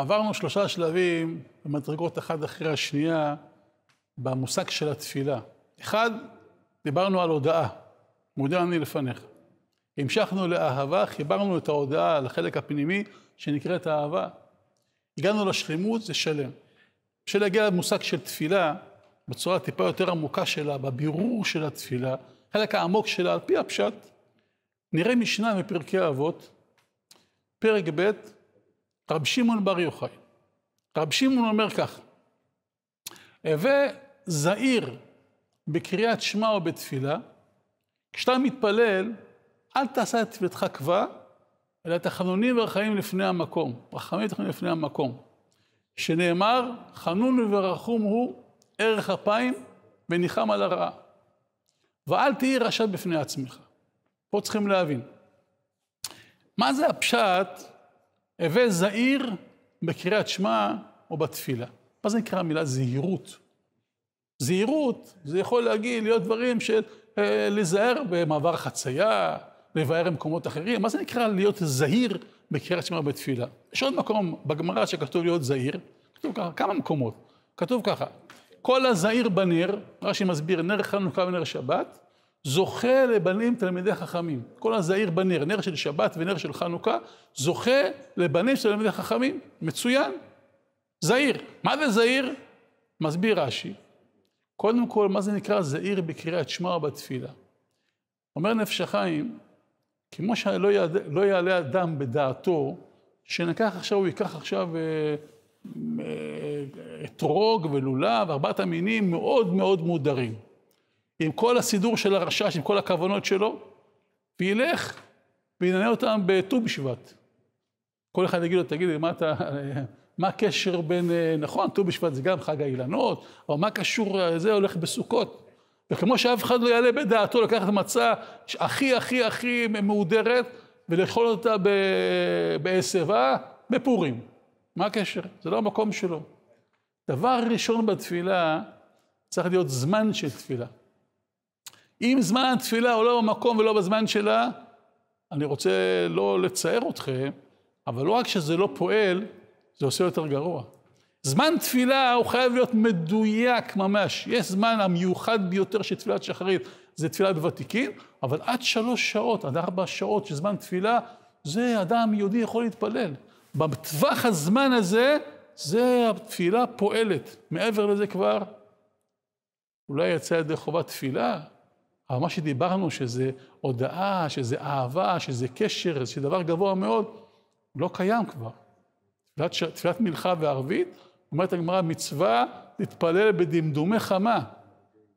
עברנו שלושה שלבים במדרגות אחת אחרי השנייה במושג של התפילה. אחד, דיברנו על הודאה, מודה אני לפניך. המשכנו לאהבה, חיברנו את ההודאה לחלק הפנימי שנקראת אהבה. הגענו לשלמות, זה שלם. בשביל להגיע למושג של תפילה, בצורה טיפה יותר עמוקה שלה, בבירור של התפילה, חלק העמוק שלה, על פי הפשט, נראה משנה מפרקי אבות, פרק ב', רב שמעון בר יוחאי. רב שמעון אומר כך, הווה זהיר בקריאת שמע או בתפילה, כשאתה מתפלל, אל תעשה את תפילתך כבר, אלא תחנונים ורחמים לפני המקום, רחמים ותחנונים לפני המקום, שנאמר, חנון ורחום הוא ערך אפיים וניחם על הרעה. ואל תהי רשע בפני עצמך. פה צריכים להבין. מה זה הפשט הווה זהיר בקריאת שמע או בתפילה. מה זה נקרא המילה זהירות? זהירות, זה יכול להגיד, להיות דברים של אה, לזהר במעבר חצייה, לבאר במקומות אחרים. מה זה נקרא להיות זהיר בקריאת שמע בתפילה? יש עוד מקום בגמרא שכתוב להיות זהיר, כתוב ככה, כמה מקומות. כתוב ככה, כל הזהיר בנר, רש"י מסביר, נר חנוכה ונר שבת, זוכה לבנים תלמידי חכמים. כל הזעיר בנר, נר של שבת ונר של חנוכה, זוכה לבנים של תלמידי חכמים. מצוין. זעיר. מה זה זעיר? מסביר רש"י. קודם כל, מה זה נקרא זעיר בקריאת שמע בתפילה? אומר נפש החיים, כמו שלא יעלה, לא יעלה אדם בדעתו, שנקח עכשיו, הוא ייקח עכשיו אה, אה, אה, אתרוג ולולב, ארבעת המינים מאוד מאוד מודרים. עם כל הסידור של הרשש, עם כל הכוונות שלו, וילך ויננה אותם בט"ו בשבט. כל אחד יגיד לו, תגיד לי, מה אתה... מה הקשר בין, אה, נכון, ט"ו בשבט זה גם חג האילנות, או מה קשור, אה, זה הולך בסוכות. וכמו שאף אחד לא יעלה בדעתו לקחת מצה הכי הכי הכי מהודרת ולאכול אותה בהסבה, בפורים. מה הקשר? זה לא המקום שלו. דבר ראשון בתפילה, צריך להיות זמן של תפילה. אם זמן התפילה הוא לא במקום ולא בזמן שלה, אני רוצה לא לצער אתכם, אבל לא רק שזה לא פועל, זה עושה יותר גרוע. זמן תפילה הוא חייב להיות מדויק ממש. יש זמן המיוחד ביותר של תפילת שחרית, זה תפילת ותיקין, אבל עד שלוש שעות, עד ארבע שעות של זמן תפילה, זה אדם יהודי יכול להתפלל. בטווח הזמן הזה, זה התפילה פועלת. מעבר לזה כבר, אולי יצא ידי חובת תפילה, אבל מה שדיברנו, שזה הודאה, שזה אהבה, שזה קשר, שזה דבר גבוה מאוד, לא קיים כבר. תפילת, ש... תפילת מלחה וערבית, אומרת הגמרא, מצווה להתפלל בדמדומי חמה.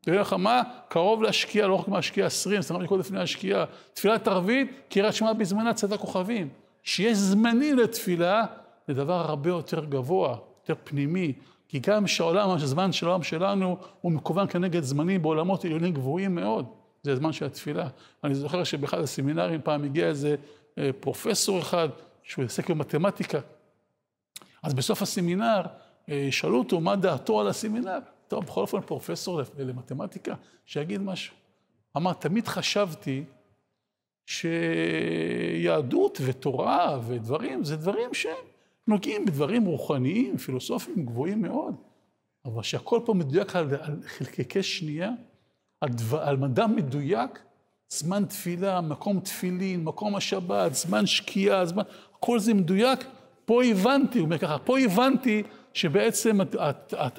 תדעי לך מה? קרוב להשקיע, לא רק מהשקיע 20, 25 דקות לפני השקיעה. תפילת ערבית, קריאת שמע בזמנה צד הכוכבים. שיש זמני לתפילה, זה דבר הרבה יותר גבוה, יותר פנימי. כי גם שהעולם, הזמן של העולם שלנו, הוא מקוון כנגד זמנים בעולמות עליונים גבוהים מאוד. זה הזמן של התפילה. אני זוכר שבאחד הסמינרים פעם הגיע איזה אה, פרופסור אחד, שהוא עסק במתמטיקה. אז בסוף הסמינר, אה, שאלו אותו מה דעתו על הסמינר. טוב, בכל אופן פרופסור למתמטיקה, שיגיד משהו. אמר, תמיד חשבתי שיהדות ותורה ודברים, זה דברים שנוגעים בדברים רוחניים, פילוסופיים גבוהים מאוד, אבל שהכל פה מדויק על, על חלקיקי שנייה. על מדע מדויק, זמן תפילה, מקום תפילין, מקום השבת, זמן שקיעה, זמן... כל זה מדויק. פה הבנתי, הוא אומר ככה, פה הבנתי שבעצם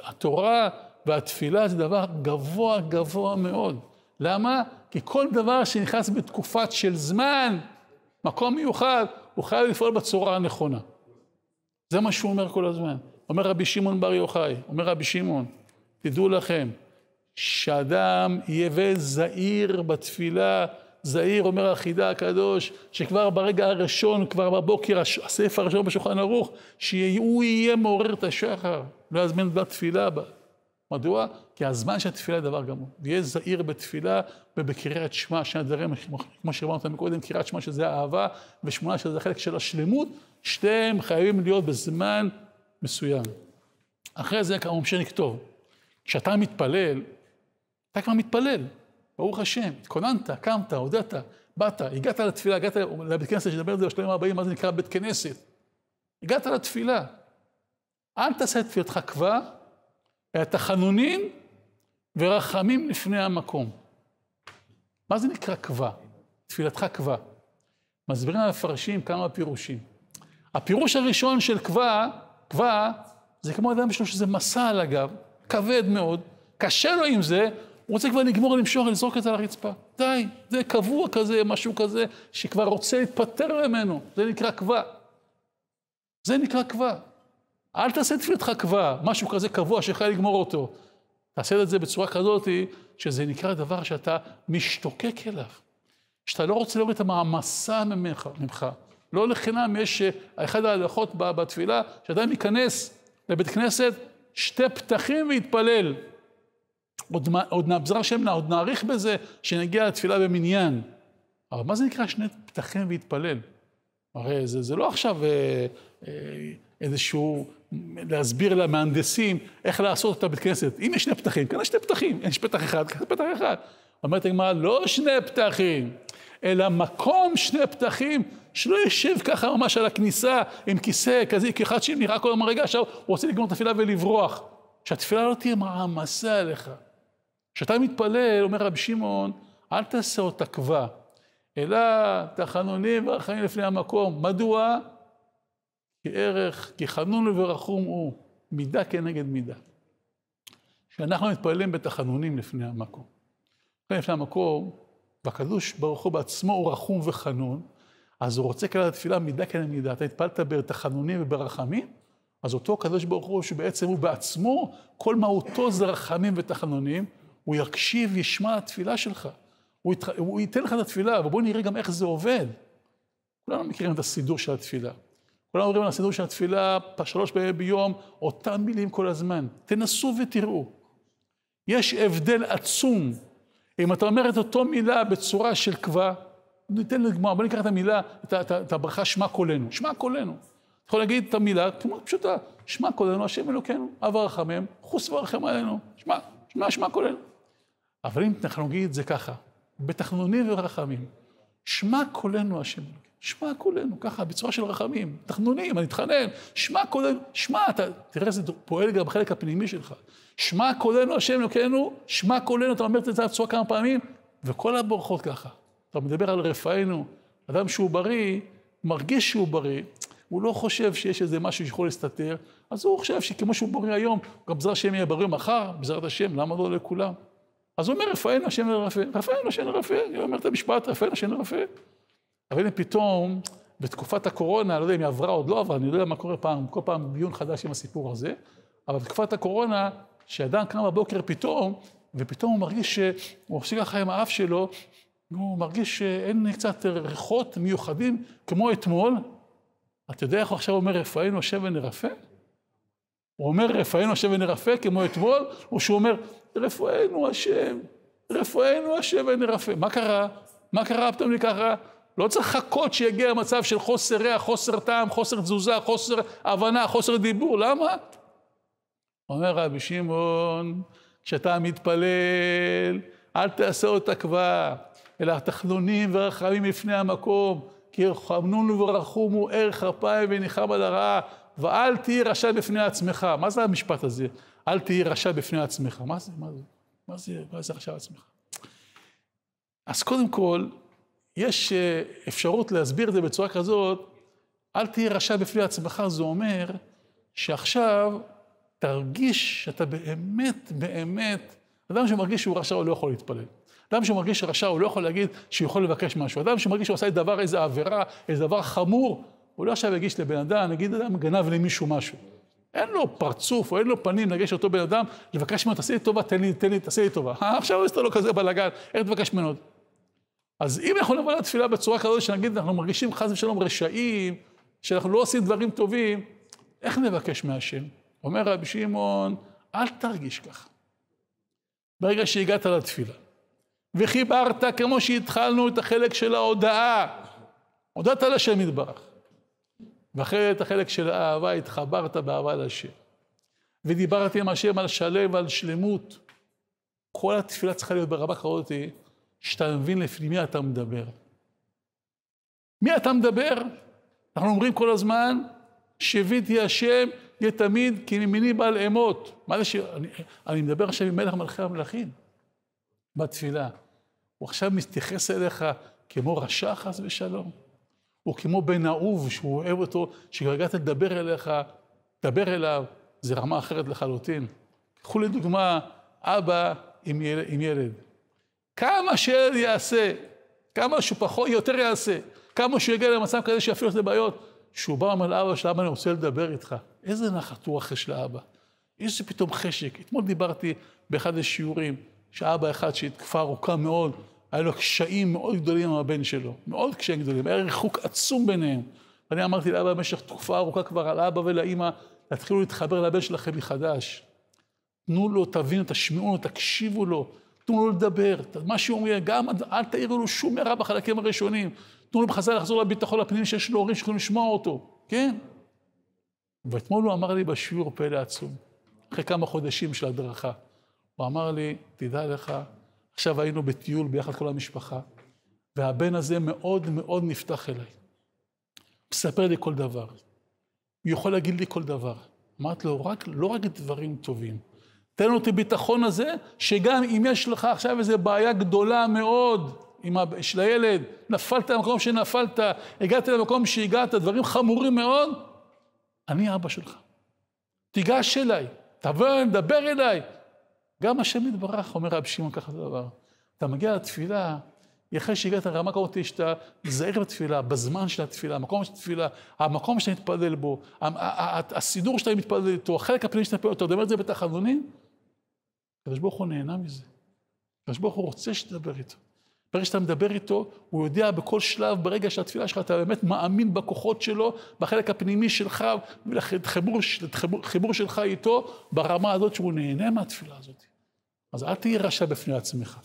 התורה והתפילה זה דבר גבוה גבוה מאוד. למה? כי כל דבר שנכנס בתקופת של זמן, מקום מיוחד, הוא חייב לפעול בצורה הנכונה. זה מה שהוא אומר כל הזמן. אומר רבי שמעון בר יוחאי, אומר רבי שמעון, תדעו לכם, שאדם יהווה זהיר בתפילה, זהיר, אומר החידה הקדוש, שכבר ברגע הראשון, כבר בבוקר, הספר הראשון בשולחן ערוך, שהוא יהיה מעורר את השחר, לא יזמן בתפילה בה. מדוע? כי הזמן של התפילה היא דבר גמור. יהיה זהיר בתפילה ובקריאת שמע, שני הדברים, כמו שאמרנו אותם קודם, קריאת שמע שזה אהבה, ושמונה שזה חלק של השלמות, שתיהם חייבים להיות בזמן מסוים. אחרי זה כמובן שנכתוב. כשאתה מתפלל, אתה כבר מתפלל, ברוך השם, התכוננת, קמת, הודעת, באת, הגעת לתפילה, הגעת לבית כנסת, שתדבר על זה בשלבים הבאים, מה זה נקרא בית כנסת. הגעת לתפילה. אל תעשה את תפילתך כבר, אלא תחנונים ורחמים לפני המקום. מה זה נקרא כבר? תפילתך כבר. מסבירים המפרשים כמה פירושים. הפירוש הראשון של כבר, כבר, זה כמו אדם שלו שזה מסע על הגב, כבד מאוד, קשה לו עם זה, הוא רוצה כבר לגמור למשוך ולזרוק את זה על הרצפה. די, זה קבוע כזה, משהו כזה, שכבר רוצה להתפטר ממנו. זה נקרא קבע. זה נקרא קבע. אל תעשה תפילתך קבע, משהו כזה קבוע שאפשר לגמור אותו. תעשה את זה בצורה כזאת, שזה נקרא דבר שאתה משתוקק אליו. שאתה לא רוצה להוריד את המעמסה ממך. ממך. לא לחינם יש אה, אחד ההלכות בתפילה, שאדם ייכנס לבית כנסת, שתי פתחים ויתפלל. עוד, עוד נעזר השם, עוד נעריך בזה שנגיע לתפילה במניין. אבל מה זה נקרא שני פתחים והתפלל? הרי זה, זה לא עכשיו אה, אה, איזשהו, להסביר למהנדסים איך לעשות את הבית כנסת. אם יש שני פתחים, כאן יש שני פתחים, יש פתח אחד, כאן פתח אחד. אומרת הגמרא, לא שני פתחים, אלא מקום שני פתחים, שלא יושב ככה ממש על הכניסה עם כיסא כזה, כאחד שנראה כל הזמן רגע, עכשיו הוא רוצה לגמור את התפילה ולברוח. שהתפילה לא תהיה מעמסה עליך. כשאתה מתפלל, אומר רבי שמעון, אל תעשה עוד תקווה, אלא תחנונים ורחמים לפני המקום. מדוע? כי ערך, כי חנון וברחום הוא מידה כנגד מידה. כשאנחנו מתפללים בתחנונים לפני המקום. לפני המקום, והקדוש ברוך הוא בעצמו הוא רחום וחנון, אז הוא רוצה כאלה תפילה מידה כנגד מידה. אתה התפללת בתחנונים וברחמים, אז אותו קדוש ברוך הוא, שבעצם הוא בעצמו, כל מהותו זה רחמים ותחנונים, הוא יקשיב, ישמע התפילה שלך. הוא, ית... הוא ייתן לך את התפילה, אבל נראה גם איך זה עובד. כולנו מכירים את הסידור של התפילה. כולנו אומרים על הסידור של התפילה, שלוש פעמים ביום, אותן מילים כל הזמן. תנסו ותראו. יש הבדל עצום. אם אתה אומר את אותו מילה בצורה של קווה, ניתן לגמרי, בוא ניקח את המילה, את, את, את הברכה שמע קולנו. שמע קולנו. אתה יכול להגיד את המילה, תמונה פשוטה, שמע קולנו, השם אלוקינו, עבר רחמם, חוס ורחם עלינו. שמע, שמע, שמע קולנו. אבל אם אנחנו נגיד את זה ככה, בתחנונים ורחמים, שמע קולנו השם, שמע קולנו, ככה, בצורה של רחמים, תחנונים, אני אתחנן, שמע קולנו, שמע, אתה, תראה איזה פועל גם בחלק הפנימי שלך, שמע קולנו השם אלוקינו, שמע קולנו, אתה אומר את זה בצורה כמה פעמים, וכל הבורחות ככה. אתה מדבר על רפאנו, אדם שהוא בריא, מרגיש שהוא בריא, הוא לא חושב שיש איזה משהו שיכול להסתתר, אז הוא חושב שכמו שהוא בריא היום, גם בעזרת השם יהיה בריא מחר, בעזרת השם, למה לא לכולם? אז הוא אומר, רפאל השם לרפא, רפאל השם לרפא, הוא אומר את המשפט, רפאל השם לרפא. אבל הנה פתאום, בתקופת הקורונה, לא יודע אם היא עברה עוד לא עברה, אני לא יודע מה קורה פעם, כל פעם דיון חדש עם הסיפור הזה, אבל בתקופת הקורונה, כשאדם קם בבוקר פתאום, ופתאום הוא מרגיש שהוא עושה ככה עם האף שלו, הוא מרגיש שאין קצת ריחות מיוחדים כמו אתמול. אתה יודע איך הוא עכשיו אומר, רפאינו השם ונרפא? הוא אומר רפאנו השם ונרפא כמו אתמול, או שהוא אומר רפאנו השם, רפאנו השם ונרפא. מה קרה? מה קרה פתאום לי ככה? לא צריך לחכות שיגיע המצב של חוסר ריח, חוסר טעם, חוסר תזוזה, חוסר הבנה, חוסר דיבור. למה? אומר רבי שמעון, כשאתה מתפלל, אל תעשה עוד תקווה, אלא תחנונים ורחמים לפני המקום, כי רחמנון ורחום הוא ערך אפיים וניחם על הרעה. ואל תהי רשע בפני עצמך. מה זה המשפט הזה? אל תהי רשע בפני עצמך. מה זה? מה זה? מה זה, מה זה רשע בעצמך? אז קודם כל, יש אה, אפשרות להסביר את זה בצורה כזאת, אל תהי רשע בפני עצמך, זה אומר שעכשיו תרגיש שאתה באמת, באמת, אדם שמרגיש שהוא רשע הוא לא יכול להתפלל. אדם שמרגיש רשע הוא לא יכול להגיד שהוא יכול לבקש משהו. אדם שמרגיש שהוא עשה דבר, איזה עבירה, איזה דבר חמור, הוא לא עכשיו יגיש לבן אדם, נגיד אדם גנב למישהו משהו. אין לו פרצוף או אין לו פנים לגשת אותו בן אדם, לבקש ממנו, תעשה לי טובה, תן לי, תן לי, תעשה לי טובה. אה, עכשיו הוא עושה לו כזה בלאגן, איך תבקש ממנו? אז אם אנחנו נבוא לתפילה בצורה כזאת, שנגיד אנחנו מרגישים חס ושלום רשעים, שאנחנו לא עושים דברים טובים, איך נבקש מהשם? אומר רבי שמעון, אל תרגיש ככה. ברגע שהגעת לתפילה, וחיברת כמו שהתחלנו את החלק של ההודעה, הודעת לשם יתברך. ואחרי את החלק של האהבה התחברת באהבה להשם. ודיברתי עם השם על שלם ועל שלמות. כל התפילה צריכה להיות ברמה כזאת שאתה מבין לפי מי אתה מדבר. מי אתה מדבר? אנחנו אומרים כל הזמן, שביתי השם יהיה תמיד כי כמימיני בעל אמות. מה זה ש... אני, אני מדבר עכשיו עם מלך מלכי המלכים בתפילה. הוא עכשיו מתייחס אליך כמו רשע חס ושלום. הוא כמו בן אהוב שהוא אוהב אותו, שכרגע תדבר אליך, דבר אליו, זה רמה אחרת לחלוטין. קחו לדוגמה, אבא עם, יל, עם ילד. כמה שילד יעשה, כמה שהוא פחות, יותר יעשה, כמה שהוא יגיע למצב כזה שיפעיל את הבעיות, שהוא בא ואומר לאבא של אבא, אני רוצה לדבר איתך. איזה נחת רוח יש לאבא. איזה פתאום חשק. אתמול דיברתי באחד השיעורים, שאבא אחד שהיא תקופה ארוכה מאוד, היה לו קשיים מאוד גדולים עם הבן שלו, מאוד קשיים גדולים, היה ריחוק עצום ביניהם. ואני אמרתי לאבא במשך תקופה ארוכה כבר, על אבא ולאימא, תתחילו להתחבר לבן שלכם מחדש. תנו לו, תבינו, תשמעו לו, תקשיבו לו, תנו לו לדבר, מה שהוא אומר, גם אל תעירו לו שום הערה בחלקים הראשונים. תנו לו בחזרה לחזור לביטחון הפנימי שיש לו הורים שיכולים לשמוע אותו, כן? ואתמול הוא אמר לי בשיעור פלא עצום, אחרי כמה חודשים של הדרכה. הוא אמר לי, תדע לך, עכשיו היינו בטיול ביחד כל המשפחה, והבן הזה מאוד מאוד נפתח אליי. מספר לי כל דבר. הוא יכול להגיד לי כל דבר. אמרת לו, רק, לא רק דברים טובים. תן לו את הביטחון הזה, שגם אם יש לך עכשיו איזו בעיה גדולה מאוד עם ה... של הילד, נפלת למקום שנפלת, הגעת למקום שהגעת, דברים חמורים מאוד, אני אבא שלך. תיגש אליי, תבוא, דבר אליי, גם השם יתברך, אומר רב שמעון ככה דבר. אתה מגיע לתפילה, אחרי שהגעת לרמה כזאת, שאתה זהיר בתפילה, בזמן של התפילה, המקום של התפילה, המקום שאתה מתפלל בו, הסידור שאתה מתפלל איתו, החלק הפנימי שאתה מתפלל איתו, אתה אומר את זה בתחנונים, הקדוש ברוך הוא נהנה מזה. הקדוש ברוך הוא רוצה שתדבר איתו. ברגע שאתה מדבר איתו, הוא יודע בכל שלב, ברגע שהתפילה שלך, אתה באמת מאמין בכוחות שלו, בחלק הפנימי שלך, חיבור, שלך איתו, ברמה הזאת שהוא נהנה מהתפילה הזאת. אז אל תהיה רשע בפני עצמך.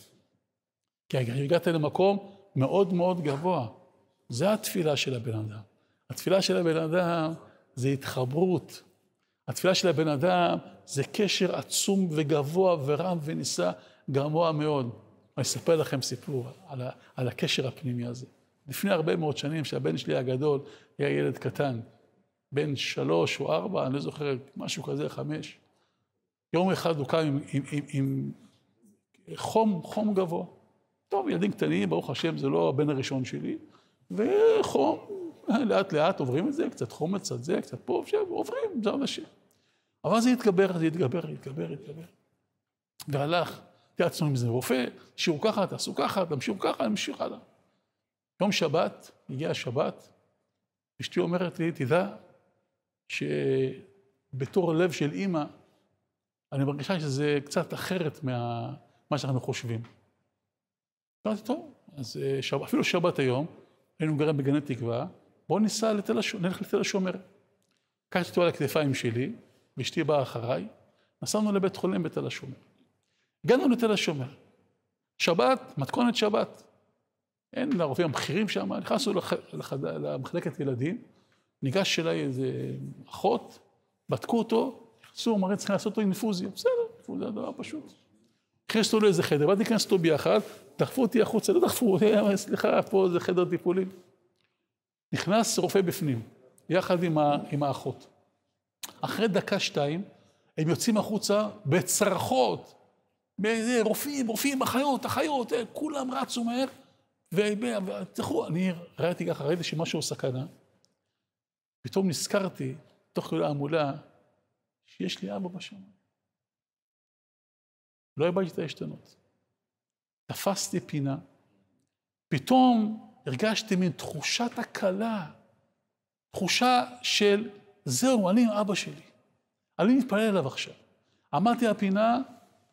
כי הגעת למקום מאוד מאוד גבוה. זה התפילה של הבן אדם. התפילה של הבן אדם זה התחברות. התפילה של הבן אדם זה קשר עצום וגבוה ורם ונישא גבוה מאוד. אני אספר לכם סיפור על, ה, על הקשר הפנימי הזה. לפני הרבה מאוד שנים, כשהבן שלי הגדול היה ילד קטן, בן שלוש או ארבע, אני לא זוכר, משהו כזה, חמש. יום אחד הוא קם עם, עם, עם, עם חום, חום גבוה. טוב, ילדים קטנים, ברוך השם, זה לא הבן הראשון שלי, וחום, לאט לאט עוברים את זה, קצת חום, קצת זה, קצת פה, עכשיו עוברים, בעזרת השם. אבל זה התגבר, זה התגבר, התגבר, התגבר. והלך, התייעצנו עם זה רופא, שיעור ככה, תעשו ככה, תמשיכו ככה, תמשיכו הלאה. יום שבת, הגיע השבת, אשתי אומרת לי, תדע שבתור לב של אימא, אני מרגישה שזה קצת אחרת ממה שאנחנו חושבים. אמרתי, טוב, אז אה, שב, אפילו שבת היום, היינו גרים בגני תקווה, בואו ניסע לתל, השומר, נלך לתל השומר. קחתי אותו על הכתפיים שלי, ואשתי באה אחריי, נסענו לבית חולים בתל השומר. הגענו לתל השומר. שבת, מתכונת שבת. אין לרופאים הבכירים שם, נכנסנו לח... לח... למחלקת ילדים, ניגש אליי איזה אחות, בדקו אותו, צום, הרי צריכים לעשות לו אינפוזיה. בסדר, אינפוזיה זה דבר פשוט. נכנס אותו לאיזה חדר, ואז נכנס אותו ביחד, דחפו אותי החוצה, לא דחפו אותי, אה, אה, סליחה, פה זה חדר טיפולים. נכנס רופא בפנים, יחד עם, ה, עם האחות. אחרי דקה-שתיים, הם יוצאים החוצה בצרחות. אה, רופאים, רופאים, אחיות, אחיות, כולם רצו מהר. ותלכו, אני ראיתי ככה, ראיתי שמשהו סכנה. פתאום נזכרתי, תוך כדי ההמולה, שיש לי אבא בשמיים. לא איבדתי את ההשתנות. תפסתי פינה, פתאום הרגשתי מין תחושת הקלה, תחושה של זהו, אני עם אבא שלי. אני מתפלל אליו עכשיו. עמדתי על הפינה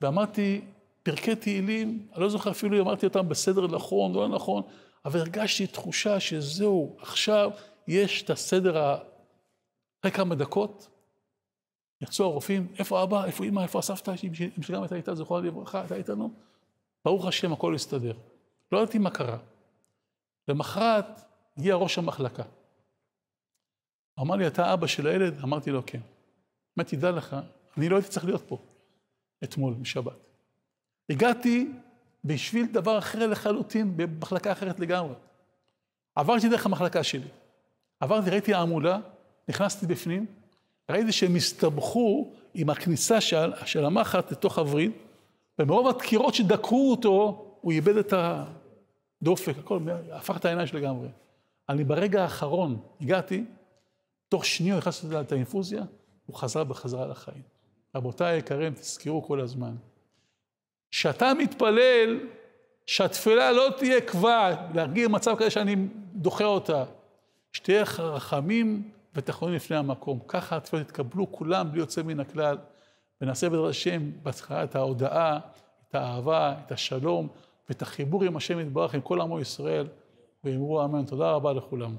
ואמרתי פרקי תהילים, אני לא זוכר אפילו אם אמרתי אותם בסדר נכון, לא נכון, אבל הרגשתי תחושה שזהו, עכשיו יש את הסדר אחרי כמה דקות, יצאו הרופאים, איפה אבא, איפה אמא, איפה הסבתא, אם שגם אתה איתה, זכורה לברכה, אתה איתנו? ברוך השם, הכל הסתדר. לא ידעתי מה קרה. למחרת הגיע ראש המחלקה. אמר לי, אתה אבא של הילד? אמרתי לו, כן. מה תדע לך, אני לא הייתי צריך להיות פה אתמול, בשבת. הגעתי בשביל דבר אחר לחלוטין, במחלקה אחרת לגמרי. עברתי דרך המחלקה שלי. עברתי, ראיתי המולה, נכנסתי בפנים, ראיתי שהם הסתבכו עם הכניסה של, של המחט לתוך הווריד, ומרוב הדקירות שדקרו אותו, הוא איבד את הדופק, הכל, הפך את העיניים שלו לגמרי. אני ברגע האחרון הגעתי, תוך שנייה נכנסתי את האינפוזיה, הוא חזר בחזרה לחיים. רבותיי היקרים, תזכרו כל הזמן. כשאתה מתפלל, שהתפילה לא תהיה כבר, להרגיע מצב כזה שאני דוחה אותה. שתהיה רחמים ותחומים לפני המקום. ככה התפילות יתקבלו כולם בלי יוצא מן הכלל, ונעשה בעזרת השם בהתחלה את ההודאה, את האהבה, את השלום, ואת החיבור עם השם יתברך, עם כל עמו ישראל, ואמרו אמן. תודה רבה לכולם.